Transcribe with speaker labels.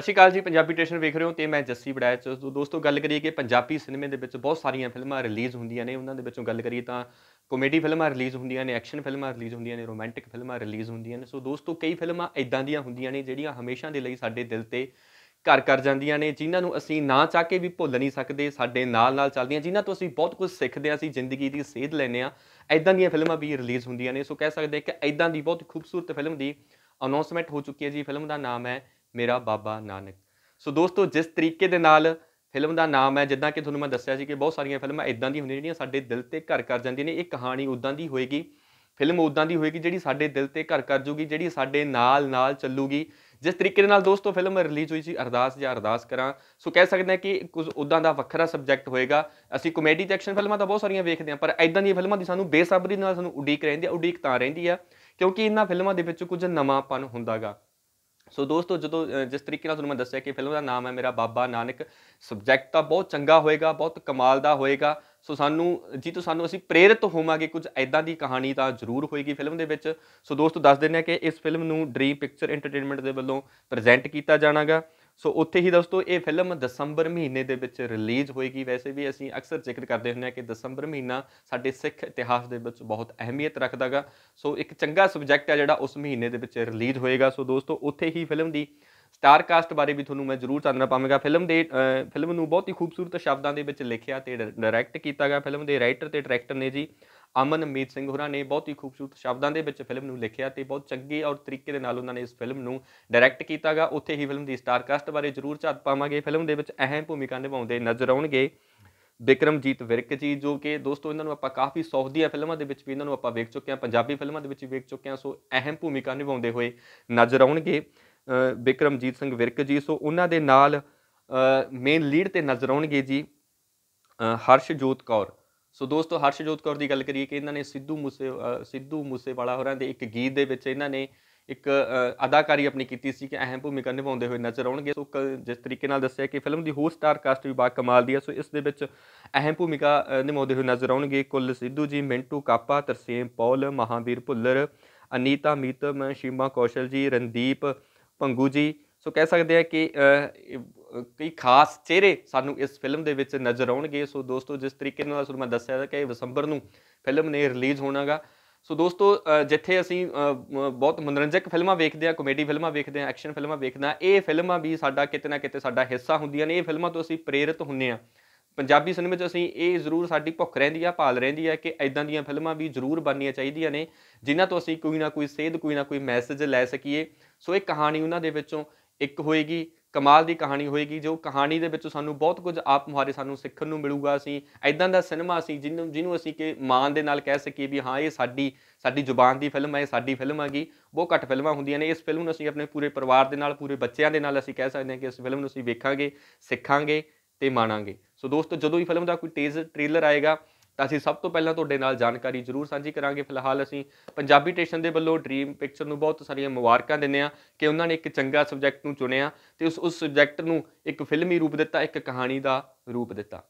Speaker 1: ਸਤਿ ਸ਼੍ਰੀ ਅਕਾਲ ਜੀ ਪੰਜਾਬੀ ਟੈਲੀਵਿਜ਼ਨ ਵੇਖ ਰਹੇ ਹੋ ਤੇ ਮੈਂ ਜੱਸੀ ਬੜਾਇਚ ਦੋਸਤੋ ਗੱਲ ਕਰੀਏ ਕਿ ਪੰਜਾਬੀ ਸਿਨੇਮੇ ਦੇ ਵਿੱਚ ਬਹੁਤ ਸਾਰੀਆਂ ਫਿਲਮਾਂ ਰਿਲੀਜ਼ ਹੁੰਦੀਆਂ ਨੇ ਉਹਨਾਂ ਦੇ ਵਿੱਚੋਂ ਗੱਲ ਕਰੀਏ ਤਾਂ ਕਾਮੇਡੀ ਫਿਲਮਾਂ ਰਿਲੀਜ਼ ਹੁੰਦੀਆਂ ਨੇ ਐਕਸ਼ਨ ਫਿਲਮਾਂ ਰਿਲੀਜ਼ ਹੁੰਦੀਆਂ ਨੇ ਰੋਮਾਂਟਿਕ ਫਿਲਮਾਂ ਰਿਲੀਜ਼ ਹੁੰਦੀਆਂ ਨੇ ਸੋ ਦੋਸਤੋ ਕਈ ਫਿਲਮਾਂ ਇਦਾਂ ਦੀਆਂ ਹੁੰਦੀਆਂ ਨੇ ਜਿਹੜੀਆਂ ਹਮੇਸ਼ਾ ਦੇ ਲਈ ਸਾਡੇ ਦਿਲ ਤੇ ਘਰ ਕਰ ਜਾਂਦੀਆਂ ਨੇ ਜਿਨ੍ਹਾਂ ਨੂੰ ਅਸੀਂ ਨਾ ਚਾਹ ਕੇ ਵੀ ਭੁੱਲ ਨਹੀਂ ਸਕਦੇ ਸਾਡੇ ਨਾਲ ਨਾਲ ਚੱਲਦੀਆਂ ਜਿਨ੍ਹਾਂ ਤੋਂ ਅਸੀਂ ਬਹੁਤ ਕੁਝ ਸਿੱਖਦੇ ਹਾਂ ਅਸੀਂ ਜ਼ਿੰਦਗੀ ਦੀ ਸੇਧ ਲੈਨੇ ਆ ਐਦਾਂ ਦੀਆਂ ਫਿਲਮਾਂ ਵੀ ਰਿਲੀਜ਼ ਹੁੰਦੀਆਂ ਨੇ ਸੋ ਕਹਿ ਸਕਦੇ ਕਿ ਐਦਾਂ ਦੀ ਬਹੁਤ ਖੂਬਸੂਰਤ ਫਿਲਮ ਦੀ ਅਨਾਉਂਸਮੈਂਟ ਹੋ ਚੁੱਕੀ ਹੈ ਜੀ ਫਿਲਮ ਦਾ ਨਾਮ ਹੈ ਮੇਰਾ ਬਾਬਾ ਨਾਨਕ ਸੋ ਦੋਸਤੋ ਜਿਸ ਤਰੀਕੇ ਦੇ ਨਾਲ ਫਿਲਮ ਦਾ ਨਾਮ ਹੈ ਜਿੱਦਾਂ ਕਿ ਤੁਹਾਨੂੰ ਮੈਂ ਦੱਸਿਆ ਸੀ ਕਿ ਬਹੁਤ ਸਾਰੀਆਂ ਫਿਲਮਾਂ ਇਦਾਂ ਦੀ ਹੁੰਦੀਆਂ ਜਿਹੜੀਆਂ ਸਾਡੇ ਦਿਲ ਤੇ ਘਰ ਕਰ ਜਾਂਦੀਆਂ ਨੇ ਇਹ ਕਹਾਣੀ ਉਦਾਂ ਦੀ ਹੋਏਗੀ ਫਿਲਮ ਉਦਾਂ ਦੀ ਹੋਏਗੀ ਜਿਹੜੀ ਸਾਡੇ ਦਿਲ ਤੇ ਘਰ ਕਰ ਜੂਗੀ ਜਿਹੜੀ ਸਾਡੇ ਨਾਲ ਨਾਲ ਚੱਲੂਗੀ ਜਿਸ ਤਰੀਕੇ ਦੇ ਨਾਲ ਦੋਸਤੋ ਫਿਲਮ ਰਿਲੀਜ਼ ਹੋਈ ਸੀ ਅਰਦਾਸ ਜਾਂ ਅਰਦਾਸ ਕਰਾਂ ਸੋ ਕਹਿ ਸਕਦੇ ਹਾਂ ਕਿ ਕੁਝ ਉਦਾਂ ਦਾ ਵੱਖਰਾ ਸਬਜੈਕਟ ਹੋਏਗਾ ਅਸੀਂ ਕਾਮੇਡੀ ਤੇ ਐਕਸ਼ਨ ਫਿਲਮਾਂ ਤਾਂ ਬਹੁਤ ਸਾਰੀਆਂ ਵੇਖਦੇ ਹਾਂ ਪਰ ਇਦਾਂ ਦੀਆਂ ਫਿਲਮਾਂ ਦੀ ਸਾਨੂੰ ਬੇਸਬਰੀ ਨਾਲ ਸਾਨੂੰ ਉਡੀਕ ਰਹਿੰਦੀ ਆ ਉਡੀਕ ਤਾਂ ਰਹਿੰਦੀ ਆ ਕਿਉਂਕਿ ਇਹਨਾਂ ਫਿਲਮਾਂ ਦੇ ਵਿੱਚ ਕੁਝ ਨਵਾਂਪਨ ਹੁੰਦਾਗਾ ਸੋ ਦੋਸਤੋ ਜਦੋਂ ਜਿਸ ਤਰੀਕੇ ਨਾਲ ਤੁਹਾਨੂੰ ਮੈਂ ਦੱਸਿਆ ਕਿ ਫਿਲਮ ਦਾ ਨਾਮ ਹੈ ਮੇਰਾ ਬਾਬਾ ਨਾਨਕ ਸਬਜੈਕਟ ਤਾਂ ਬਹੁਤ ਚੰਗਾ ਹੋਏਗਾ ਬਹੁਤ ਕਮਾਲ ਦਾ ਹੋਏਗਾ ਸੋ ਸਾਨੂੰ ਜੀ ਤੋਂ ਸਾਨੂੰ ਅਸੀਂ ਪ੍ਰੇਰਿਤ ਹੋਵਾਂਗੇ ਕੁਝ ਐਦਾਂ ਦੀ ਕਹਾਣੀ ਤਾਂ ਜ਼ਰੂਰ ਹੋਏਗੀ ਫਿਲਮ ਦੇ ਵਿੱਚ ਸੋ ਦੋਸਤੋ ਦੱਸ ਦਿੰਨੇ ਆ ਕਿ ਇਸ ਫਿਲਮ ਨੂੰ ਡ੍ਰੀਮ ਪਿਕਚਰ ਐਂਟਰਟੇਨਮੈਂਟ ਦੇ ਵੱਲੋਂ ਪ੍ਰੈਜ਼ੈਂਟ ਕੀਤਾ ਜਾਣਾਗਾ ਸੋ ਉੱਥੇ ਹੀ ਦੋਸਤੋ ਇਹ ਫਿਲਮ ਦਸੰਬਰ ਮਹੀਨੇ ਦੇ ਵਿੱਚ ਰਿਲੀਜ਼ ਹੋਏਗੀ ਵੈਸੇ ਵੀ ਅਸੀਂ ਅਕਸਰ ਜ਼ਿਕਰ ਕਰਦੇ ਹੁੰਦੇ ਹਾਂ ਕਿ ਦਸੰਬਰ ਮਹੀਨਾ ਸਾਡੇ ਸਿੱਖ ਇਤਿਹਾਸ ਦੇ ਵਿੱਚ ਬਹੁਤ ਅਹਿਮੀਅਤ ਰੱਖਦਾਗਾ ਸੋ ਇੱਕ ਚੰਗਾ ਸਬਜੈਕਟ ਹੈ ਜਿਹੜਾ ਉਸ ਮਹੀਨੇ ਦੇ ਵਿੱਚ ਰਿਲੀਜ਼ ਹੋਏਗਾ ਸੋ ਦੋਸਤੋ ਉੱਥੇ ਹੀ ਫਿਲਮ ਦੀ ਸਟਾਰ ਕਾਸਟ ਬਾਰੇ ਵੀ ਤੁਹਾਨੂੰ ਮੈਂ ਜ਼ਰੂਰ ਚਾਨਣਾ ਪਾਵਾਂਗਾ ਫਿਲਮ ਦੇ ਫਿਲਮ ਨੂੰ ਬਹੁਤ ਹੀ ਖੂਬਸੂਰਤ ਸ਼ਬਦਾਂ ਦੇ ਵਿੱਚ ਲਿਖਿਆ ਤੇ ਡਾਇਰੈਕਟ ਕੀਤਾ ਗਿਆ ਫਿਲਮ ਦੇ ਰਾਈਟਰ ਤੇ ਡਾਇਰੈਕਟਰ ਨੇ ਜੀ ਅਮਨ ਮੀਤ ਸਿੰਘ ਹੋਰਾਂ ਨੇ ਬਹੁਤ ਹੀ ਖੂਬਸੂਰਤ ਸ਼ਬਦਾਂ ਦੇ ਵਿੱਚ ਫਿਲਮ ਨੂੰ ਲਿਖਿਆ ਤੇ ਬਹੁਤ ਚੰਗੇ ਔਰ ਤਰੀਕੇ ਦੇ ਨਾਲ ਉਹਨਾਂ ਨੇ ਇਸ ਫਿਲਮ ਨੂੰ ਡਾਇਰੈਕਟ ਕੀਤਾਗਾ ਉੱਥੇ ਹੀ ਫਿਲਮ ਦੀ ਸਟਾਰ ਕਾਸਟ ਬਾਰੇ ਜ਼ਰੂਰ ਝਾਤ ਪਾਵਾਂਗੇ ਫਿਲਮ ਦੇ ਵਿੱਚ ਅਹਿਮ ਭੂਮਿਕਾ ਨਿਭਾਉਂਦੇ ਨਜ਼ਰ ਆਉਣਗੇ ਬਿਕਰਮਜੀਤ ਵਿਰਕ ਜੀ ਜੋ ਕਿ ਦੋਸਤੋ ਇਹਨਾਂ ਨੂੰ ਆਪਾਂ ਕਾਫੀ ਸੌਹਦੀਆਂ ਫਿਲਮਾਂ ਦੇ ਵਿੱਚ ਵੀ ਇਹਨਾਂ ਨੂੰ ਆਪਾਂ ਵੇਖ ਚੁੱਕੇ ਹਾਂ ਪੰਜਾਬੀ ਫਿਲਮਾਂ ਦੇ ਵਿੱਚ ਵੀ ਵੇਖ ਚੁੱਕੇ ਹਾਂ ਸੋ ਅਹਿਮ ਭੂਮਿਕਾ ਨਿਭਾਉਂਦੇ ਹੋਏ ਨਜ਼ਰ ਆਉਣਗੇ ਬਿਕਰਮਜੀਤ ਸਿੰਘ ਵਿਰਕ ਜੀ ਸੋ ਉਹਨਾਂ ਦੇ ਨਾਲ ਮੇਨ ਲੀਡ ਤੇ ਨਜ਼ਰ ਆਉਣਗੇ ਜੀ ਹਰਸ਼ਜੋਤ ਕੌਰ ਸੋ ਦੋਸਤੋ ਹਰਸ਼ਜੋਤ ਕੌਰ ਦੀ ਗੱਲ ਕਰੀਏ ਕਿ ਇਹਨਾਂ ਨੇ ਸਿੱਧੂ ਮੂਸੇ ਸਿੱਧੂ ਮੂਸੇ ਵਾਲਾ ਹੋਰਾਂ ਦੇ ਇੱਕ ਗੀਤ ਦੇ ਵਿੱਚ ਇਹਨਾਂ ਨੇ ਇੱਕ ਅਦਾਕਾਰੀ ਆਪਣੀ ਕੀਤੀ ਸੀ ਕਿ ਅਹਿਮ ਭੂਮਿਕਾ ਨਿਭਾਉਂਦੇ ਹੋਏ ਨਜ਼ਰ ਆਉਣਗੇ ਸੋ ਜਿਸ ਤਰੀਕੇ ਨਾਲ ਦੱਸਿਆ ਕਿ ਫਿਲਮ ਦੀ ਹੋਰ ਸਟਾਰ ਕਾਸਟ ਵੀ ਬਾ ਕਮਾਲ ਦੀ ਹੈ ਸੋ ਇਸ ਦੇ ਵਿੱਚ ਅਹਿਮ ਭੂਮਿਕਾ ਨਿਭਾਉਂਦੇ ਹੋਏ ਨਜ਼ਰ ਆਉਣਗੇ ਕੁੱਲ ਸਿੱਧੂ ਜੀ ਮਿੰਟੂ ਕਾਪਾ ਤਰਸੇਮ ਪੌਲ ਮਹਾਵੀਰ ਭੁੱਲਰ ਅਨੀਤਾ ਮੀਤਮ ਸ਼ੀਮਾ ਕੌਸ਼ਲ ਜੀ ਰਣਦੀਪ ਪੰਗੂ ਜੀ ਸੋ ਕਹਿ ਸਕਦੇ ਆ ਕਿ ਕਈ ਖਾਸ ਚਿਹਰੇ ਸਾਨੂੰ ਇਸ ਫਿਲਮ ਦੇ ਵਿੱਚ ਨਜ਼ਰ ਆਉਣਗੇ ਸੋ ਦੋਸਤੋ ਜਿਸ ਤਰੀਕੇ ਨਾਲ ਤੁਹਾਨੂੰ ਮੈਂ ਦੱਸਿਆ ਕਿ ਇਹ ਦਸੰਬਰ ਨੂੰ ਫਿਲਮ ਨੇ ਰਿਲੀਜ਼ ਹੋਣਾਗਾ ਸੋ ਦੋਸਤੋ ਜਿੱਥੇ ਅਸੀਂ ਬਹੁਤ ਮਨੋਰੰਜਕ ਫਿਲਮਾਂ ਵੇਖਦੇ ਆ ਕਮੇਡੀ ਫਿਲਮਾਂ ਵੇਖਦੇ ਆ ਐਕਸ਼ਨ ਫਿਲਮਾਂ ਵੇਖਦੇ ਆ ਇਹ ਫਿਲਮਾਂ ਵੀ ਸਾਡਾ ਕਿਤੇ ਨਾ ਕਿਤੇ ਸਾਡਾ ਹਿੱਸਾ ਹੁੰਦੀਆਂ ਨੇ ਇਹ ਫਿਲਮਾਂ ਤੋਂ ਅਸੀਂ ਪ੍ਰੇਰਿਤ ਹੁੰਨੇ ਆ ਪੰਜਾਬੀ ਸਿਨੇਮਾ 'ਚ ਅਸੀਂ ਇਹ ਜ਼ਰੂਰ ਸਾਡੀ ਭੁੱਖ ਰਹਿੰਦੀ ਆ ਭਾਲ ਰਹਿੰਦੀ ਆ ਕਿ ਐਦਾਂ ਦੀਆਂ ਫਿਲਮਾਂ ਵੀ ਜ਼ਰੂਰ ਬਣਨੀਆਂ ਚਾਹੀਦੀਆਂ ਨੇ ਜਿਨ੍ਹਾਂ ਤੋਂ ਅਸੀਂ ਕੋਈ ਨਾ ਕੋਈ ਸੇਧ ਕੋਈ ਨਾ ਕੋਈ ਮੈਸੇਜ ਲੈ ਸਕੀਏ ਸੋ ਇਹ ਕਹਾਣੀ ਉਹਨਾਂ ਦੇ ਵਿੱਚੋਂ ਇੱਕ ਹੋਏਗੀ ਕਮਾਲ ਦੀ ਕਹਾਣੀ ਹੋਏਗੀ ਜੋ ਕਹਾਣੀ ਦੇ ਵਿੱਚ ਸਾਨੂੰ ਬਹੁਤ ਕੁਝ ਆਪ ਮੁਹਾਰੇ ਸਾਨੂੰ ਸਿੱਖਣ ਨੂੰ ਮਿਲੂਗਾ ਅਸੀਂ ਐਦਾਂ ਦਾ ਸਿਨੇਮਾ ਅਸੀਂ ਜਿਹਨੂੰ ਜਿਹਨੂੰ ਅਸੀਂ ਕਿ ਮਾਨ ਦੇ ਨਾਲ ਕਹਿ ਸਕੀਏ ਵੀ ਹਾਂ ਇਹ ਸਾਡੀ ਸਾਡੀ ਜ਼ੁਬਾਨ ਦੀ ਫਿਲਮ ਹੈ ਸਾਡੀ ਫਿਲਮ ਹੈਗੀ ਬਹੁਤ ਘੱਟ ਫਿਲਮਾਂ ਹੁੰਦੀਆਂ ਨੇ ਇਸ ਫਿਲਮ ਨੂੰ ਅਸੀਂ ਆਪਣੇ ਪੂਰੇ ਪਰਿਵਾਰ ਦੇ ਨਾਲ ਪੂਰੇ ਬੱਚਿਆਂ ਦੇ ਨਾਲ ਅਸੀਂ ਕਹਿ ਸਕਦੇ ਹਾਂ ਕਿ ਇਸ ਫਿਲਮ ਨੂੰ ਅਸੀਂ ਵੇਖਾਂਗੇ ਸਿੱਖਾਂਗੇ ਤੇ ਮਾਣਾਂਗੇ ਸੋ ਦੋਸਤੋ ਜਦੋਂ ਵੀ ਫਿਲਮ ਦਾ ਕੋਈ ਟੀਜ਼ਰ ਟ੍ਰੇਲਰ ਆਏਗਾ ਤਾਂ ਅਸੀਂ ਸਭ ਤੋਂ ਪਹਿਲਾਂ ਤੁਹਾਡੇ ਨਾਲ ਜਾਣਕਾਰੀ ਜ਼ਰੂਰ ਸਾਂਝੀ ਕਰਾਂਗੇ ਫਿਲਹਾਲ ਅਸੀਂ ਪੰਜਾਬੀ ਟੇਸ਼ਨ ਦੇ ਵੱਲੋਂ ਡ੍ਰੀਮ ਪਿਕਚਰ ਨੂੰ ਬਹੁਤ ਸਾਰੀਆਂ ਮੁਬਾਰਕਾਂ ਦਿੰਦੇ ਆ ਕਿ ਉਹਨਾਂ ਨੇ ਇੱਕ ਚੰਗਾ ਸਬਜੈਕਟ ਨੂੰ ਚੁਣਿਆ ਤੇ ਉਸ ਉਸ ਸਬਜੈਕਟ ਨੂੰ ਇੱਕ ਫਿਲਮੀ ਰੂਪ ਦਿੱਤਾ ਇੱਕ ਕਹਾਣੀ ਦਾ ਰੂਪ ਦਿੱਤਾ